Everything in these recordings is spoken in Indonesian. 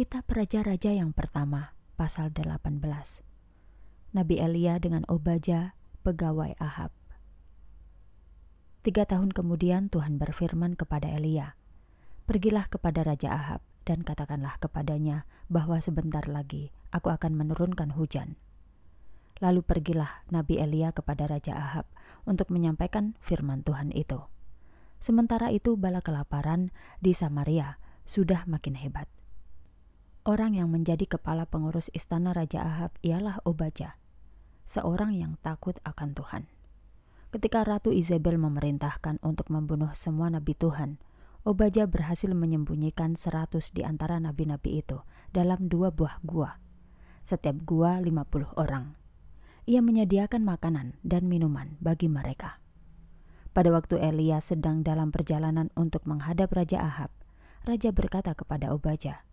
Kitab Raja-Raja yang pertama, pasal 18. Nabi Elia dengan Obaja, pegawai Ahab. Tiga tahun kemudian Tuhan berfirman kepada Elia, Pergilah kepada Raja Ahab dan katakanlah kepadanya bahwa sebentar lagi aku akan menurunkan hujan. Lalu pergilah Nabi Elia kepada Raja Ahab untuk menyampaikan firman Tuhan itu. Sementara itu bala kelaparan di Samaria sudah makin hebat. Orang yang menjadi kepala pengurus istana Raja Ahab ialah Obaja, seorang yang takut akan Tuhan. Ketika Ratu Isabel memerintahkan untuk membunuh semua nabi Tuhan, Obaja berhasil menyembunyikan seratus di antara nabi-nabi itu dalam dua buah gua. Setiap gua lima puluh orang. Ia menyediakan makanan dan minuman bagi mereka. Pada waktu Elia sedang dalam perjalanan untuk menghadap Raja Ahab, Raja berkata kepada Obaja,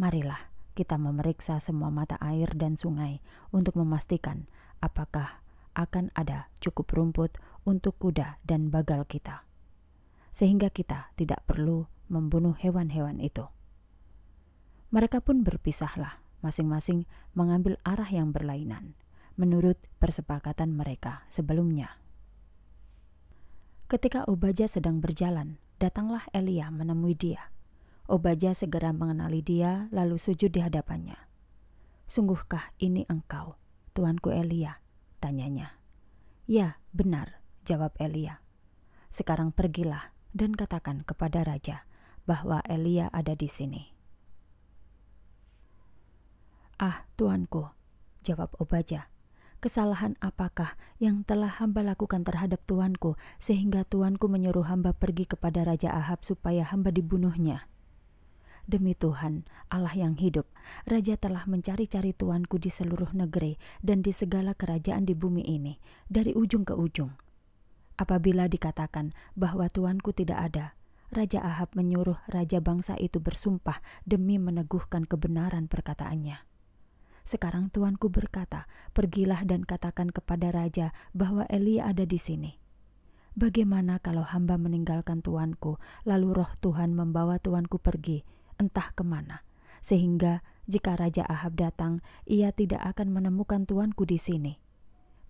marilah kita memeriksa semua mata air dan sungai untuk memastikan apakah akan ada cukup rumput untuk kuda dan bagal kita, sehingga kita tidak perlu membunuh hewan-hewan itu. Mereka pun berpisahlah, masing-masing mengambil arah yang berlainan menurut persepakatan mereka sebelumnya. Ketika Obaja sedang berjalan, datanglah Elia menemui dia Obaja segera mengenali dia lalu sujud di hadapannya. Sungguhkah ini engkau, tuanku Elia? Tanyanya. Ya, benar, jawab Elia. Sekarang pergilah dan katakan kepada raja bahwa Elia ada di sini. Ah, tuanku, jawab Obaja. Kesalahan apakah yang telah hamba lakukan terhadap tuanku sehingga tuanku menyuruh hamba pergi kepada Raja Ahab supaya hamba dibunuhnya? Demi Tuhan, Allah yang hidup, Raja telah mencari-cari Tuanku di seluruh negeri dan di segala kerajaan di bumi ini, dari ujung ke ujung. Apabila dikatakan bahwa Tuanku tidak ada, Raja Ahab menyuruh Raja bangsa itu bersumpah demi meneguhkan kebenaran perkataannya. Sekarang Tuanku berkata, pergilah dan katakan kepada Raja bahwa Elia ada di sini. Bagaimana kalau hamba meninggalkan Tuanku, lalu roh Tuhan membawa Tuanku pergi, entah kemana, sehingga jika Raja Ahab datang, ia tidak akan menemukan tuanku di sini.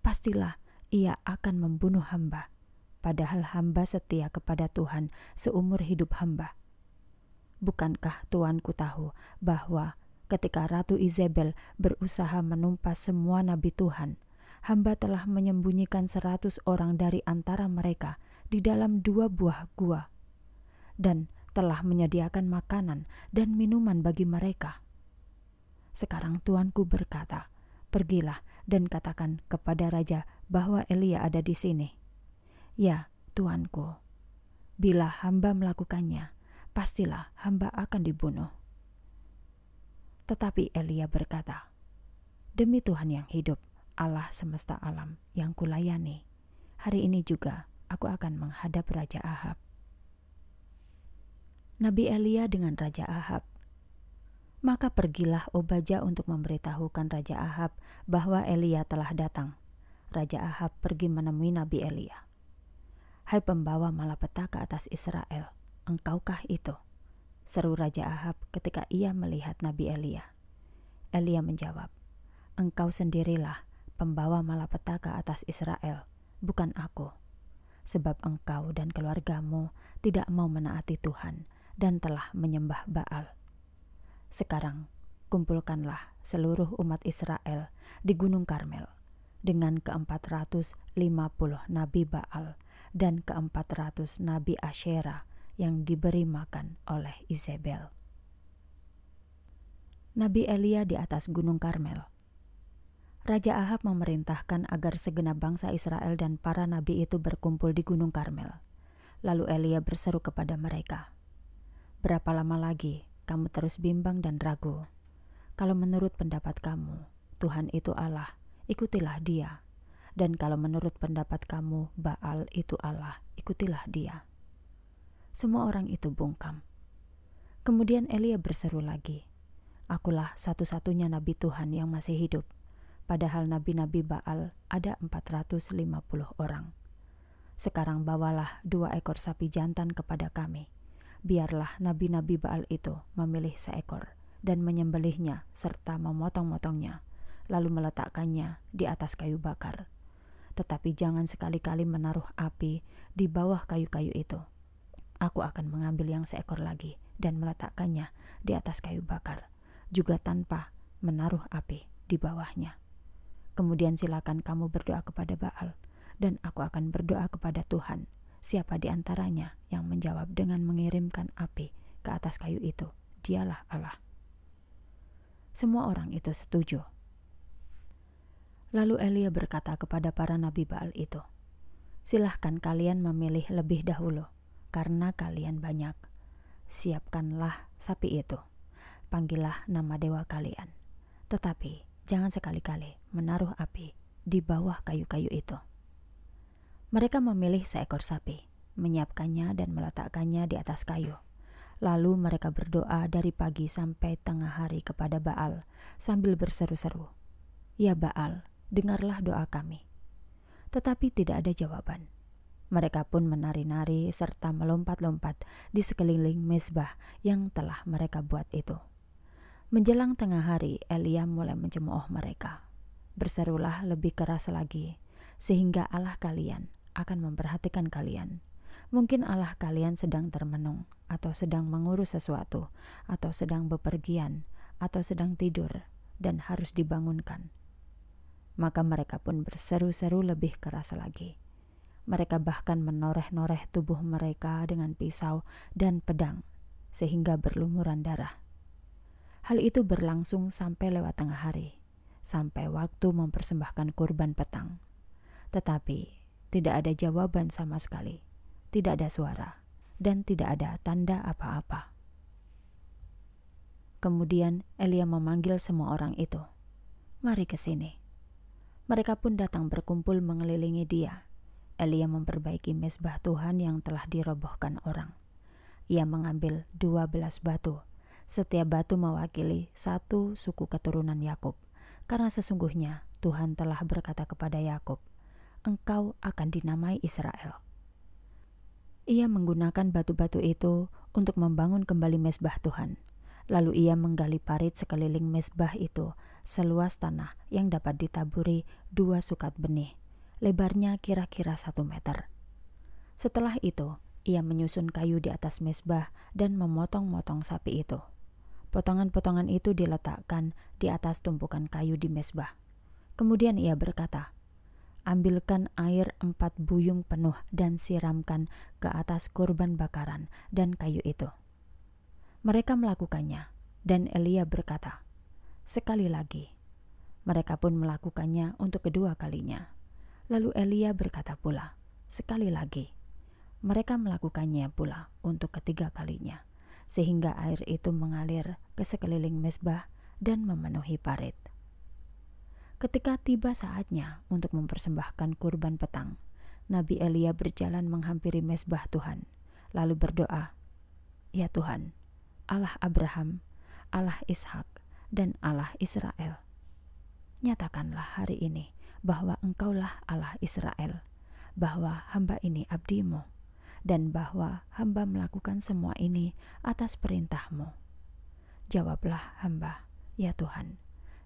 Pastilah ia akan membunuh hamba, padahal hamba setia kepada Tuhan seumur hidup hamba. Bukankah tuanku tahu bahwa ketika Ratu Isabel berusaha menumpas semua nabi Tuhan, hamba telah menyembunyikan seratus orang dari antara mereka di dalam dua buah gua. Dan telah menyediakan makanan dan minuman bagi mereka. Sekarang tuanku berkata, "Pergilah dan katakan kepada raja bahwa Elia ada di sini." Ya, tuanku. Bila hamba melakukannya, pastilah hamba akan dibunuh. Tetapi Elia berkata, "Demi Tuhan yang hidup, Allah semesta alam yang kulayani, hari ini juga aku akan menghadap Raja Ahab." Nabi Elia dengan Raja Ahab. Maka pergilah Obaja untuk memberitahukan Raja Ahab bahwa Elia telah datang. Raja Ahab pergi menemui Nabi Elia. Hai pembawa malapetaka atas Israel, engkaukah itu? Seru Raja Ahab ketika ia melihat Nabi Elia. Elia menjawab, Engkau sendirilah pembawa malapetaka atas Israel, bukan aku. Sebab engkau dan keluargamu tidak mau menaati Tuhan, dan telah menyembah Baal. Sekarang, kumpulkanlah seluruh umat Israel di Gunung Karmel dengan keempat ratus lima puluh nabi Baal dan keempat ratus nabi Asyera yang diberi makan oleh Isabel. Nabi Elia di atas Gunung Karmel. Raja Ahab memerintahkan agar segenap bangsa Israel dan para nabi itu berkumpul di Gunung Karmel. Lalu Elia berseru kepada mereka, Berapa lama lagi kamu terus bimbang dan ragu? Kalau menurut pendapat kamu, Tuhan itu Allah, ikutilah Dia. Dan kalau menurut pendapat kamu, Baal itu Allah, ikutilah Dia. Semua orang itu bungkam. Kemudian Elia berseru lagi, "Akulah satu-satunya nabi Tuhan yang masih hidup." Padahal nabi-nabi Baal ada 450 orang. Sekarang bawalah dua ekor sapi jantan kepada kami.' biarlah nabi-nabi Baal itu memilih seekor dan menyembelihnya serta memotong-motongnya, lalu meletakkannya di atas kayu bakar. Tetapi jangan sekali-kali menaruh api di bawah kayu-kayu itu. Aku akan mengambil yang seekor lagi dan meletakkannya di atas kayu bakar, juga tanpa menaruh api di bawahnya. Kemudian silakan kamu berdoa kepada Baal, dan aku akan berdoa kepada Tuhan Siapa di antaranya yang menjawab dengan mengirimkan api ke atas kayu itu? Dialah Allah. Semua orang itu setuju. Lalu Elia berkata kepada para nabi Baal itu, "Silahkan kalian memilih lebih dahulu, karena kalian banyak. Siapkanlah sapi itu, panggillah nama dewa kalian, tetapi jangan sekali-kali menaruh api di bawah kayu-kayu itu." Mereka memilih seekor sapi, menyiapkannya dan meletakkannya di atas kayu. Lalu mereka berdoa dari pagi sampai tengah hari kepada Baal sambil berseru-seru, "Ya Baal, dengarlah doa kami." Tetapi tidak ada jawaban. Mereka pun menari-nari serta melompat-lompat di sekeliling mezbah yang telah mereka buat itu. Menjelang tengah hari, Elia mulai mencemooh mereka. Berserulah lebih keras lagi, sehingga Allah kalian akan memperhatikan kalian. Mungkin Allah kalian sedang termenung, atau sedang mengurus sesuatu, atau sedang bepergian, atau sedang tidur, dan harus dibangunkan. Maka mereka pun berseru-seru lebih keras lagi. Mereka bahkan menoreh-noreh tubuh mereka dengan pisau dan pedang, sehingga berlumuran darah. Hal itu berlangsung sampai lewat tengah hari, sampai waktu mempersembahkan kurban petang. Tetapi tidak ada jawaban sama sekali, tidak ada suara, dan tidak ada tanda apa-apa. Kemudian Elia memanggil semua orang itu. Mari ke sini. Mereka pun datang berkumpul mengelilingi dia. Elia memperbaiki mesbah Tuhan yang telah dirobohkan orang. Ia mengambil dua belas batu. Setiap batu mewakili satu suku keturunan Yakub, karena sesungguhnya Tuhan telah berkata kepada Yakub, engkau akan dinamai Israel. Ia menggunakan batu-batu itu untuk membangun kembali mesbah Tuhan. Lalu ia menggali parit sekeliling mesbah itu seluas tanah yang dapat ditaburi dua sukat benih. Lebarnya kira-kira satu meter. Setelah itu, ia menyusun kayu di atas mesbah dan memotong-motong sapi itu. Potongan-potongan itu diletakkan di atas tumpukan kayu di mesbah. Kemudian ia berkata, ambilkan air empat buyung penuh dan siramkan ke atas korban bakaran dan kayu itu. Mereka melakukannya, dan Elia berkata, "Sekali lagi." Mereka pun melakukannya untuk kedua kalinya. Lalu Elia berkata pula, "Sekali lagi." Mereka melakukannya pula untuk ketiga kalinya, sehingga air itu mengalir ke sekeliling mesbah dan memenuhi parit. Ketika tiba saatnya untuk mempersembahkan kurban petang, Nabi Elia berjalan menghampiri mesbah Tuhan, lalu berdoa, "Ya Tuhan, Allah Abraham, Allah Ishak, dan Allah Israel, nyatakanlah hari ini bahwa Engkaulah Allah Israel, bahwa hamba ini abdimu." dan bahwa hamba melakukan semua ini atas perintahmu. Jawablah hamba, ya Tuhan.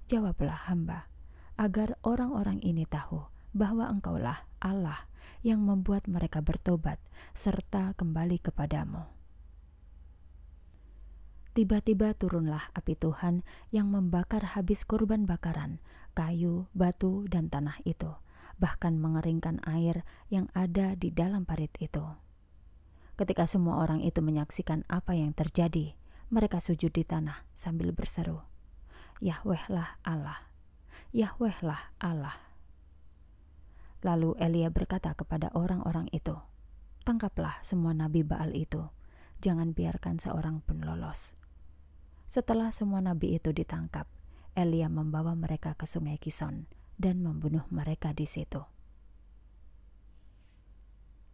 Jawablah hamba, agar orang-orang ini tahu bahwa Engkaulah Allah yang membuat mereka bertobat serta kembali kepadamu. Tiba-tiba turunlah api Tuhan yang membakar habis korban bakaran, kayu, batu, dan tanah itu, bahkan mengeringkan air yang ada di dalam parit itu. Ketika semua orang itu menyaksikan apa yang terjadi, mereka sujud di tanah sambil berseru, "Yahwehlah Allah Yahweh Allah. Lalu Elia berkata kepada orang-orang itu, Tangkaplah semua nabi Baal itu, jangan biarkan seorang pun lolos. Setelah semua nabi itu ditangkap, Elia membawa mereka ke sungai Kison dan membunuh mereka di situ.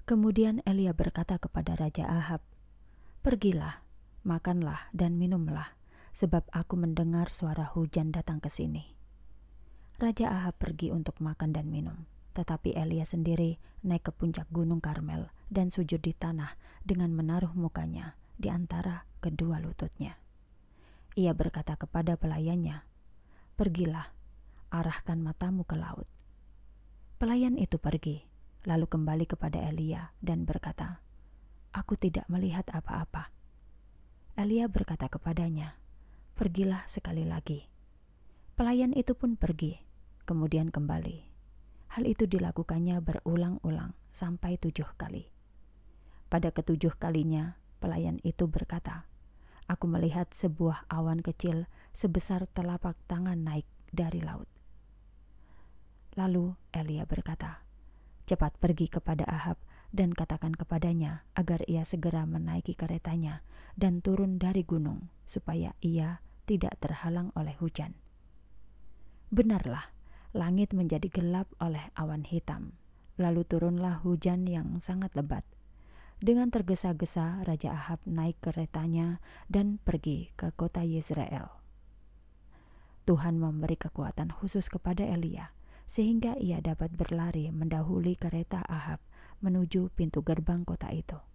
Kemudian Elia berkata kepada Raja Ahab, Pergilah, makanlah dan minumlah, sebab aku mendengar suara hujan datang ke sini.' Raja Ahab pergi untuk makan dan minum. Tetapi Elia sendiri naik ke puncak gunung Karmel dan sujud di tanah dengan menaruh mukanya di antara kedua lututnya. Ia berkata kepada pelayannya, Pergilah, arahkan matamu ke laut. Pelayan itu pergi, lalu kembali kepada Elia dan berkata, Aku tidak melihat apa-apa. Elia berkata kepadanya, Pergilah sekali lagi. Pelayan itu pun pergi, kemudian kembali. Hal itu dilakukannya berulang-ulang sampai tujuh kali. Pada ketujuh kalinya, pelayan itu berkata, "Aku melihat sebuah awan kecil sebesar telapak tangan naik dari laut." Lalu Elia berkata, "Cepat pergi kepada Ahab dan katakan kepadanya agar ia segera menaiki keretanya dan turun dari gunung, supaya ia tidak terhalang oleh hujan." Benarlah, langit menjadi gelap oleh awan hitam. Lalu turunlah hujan yang sangat lebat. Dengan tergesa-gesa, Raja Ahab naik keretanya dan pergi ke kota Yisrael. Tuhan memberi kekuatan khusus kepada Elia, sehingga ia dapat berlari mendahului kereta Ahab menuju pintu gerbang kota itu.